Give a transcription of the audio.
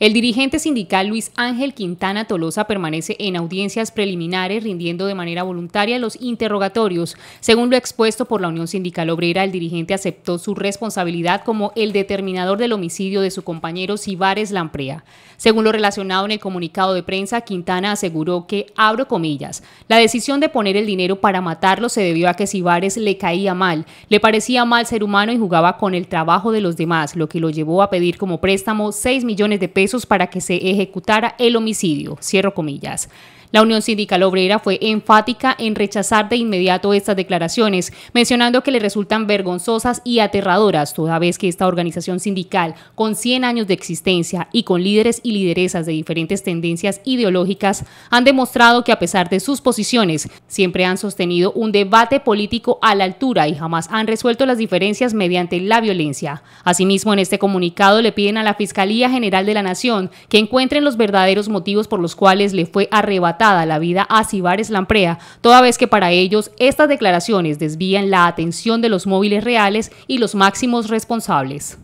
El dirigente sindical Luis Ángel Quintana Tolosa permanece en audiencias preliminares rindiendo de manera voluntaria los interrogatorios. Según lo expuesto por la Unión Sindical Obrera, el dirigente aceptó su responsabilidad como el determinador del homicidio de su compañero Cibares Lamprea. Según lo relacionado en el comunicado de prensa, Quintana aseguró que, abro comillas, la decisión de poner el dinero para matarlo se debió a que Cibares le caía mal, le parecía mal ser humano y jugaba con el trabajo de los demás, lo que lo llevó a pedir como préstamo 6 millones de pesos para que se ejecutara el homicidio, cierro comillas. La Unión Sindical Obrera fue enfática en rechazar de inmediato estas declaraciones, mencionando que le resultan vergonzosas y aterradoras, toda vez que esta organización sindical, con 100 años de existencia y con líderes y lideresas de diferentes tendencias ideológicas, han demostrado que a pesar de sus posiciones, siempre han sostenido un debate político a la altura y jamás han resuelto las diferencias mediante la violencia. Asimismo, en este comunicado le piden a la Fiscalía General de la Nación que encuentren los verdaderos motivos por los cuales le fue arrebatado la vida a Cibares Lamprea, toda vez que para ellos estas declaraciones desvían la atención de los móviles reales y los máximos responsables.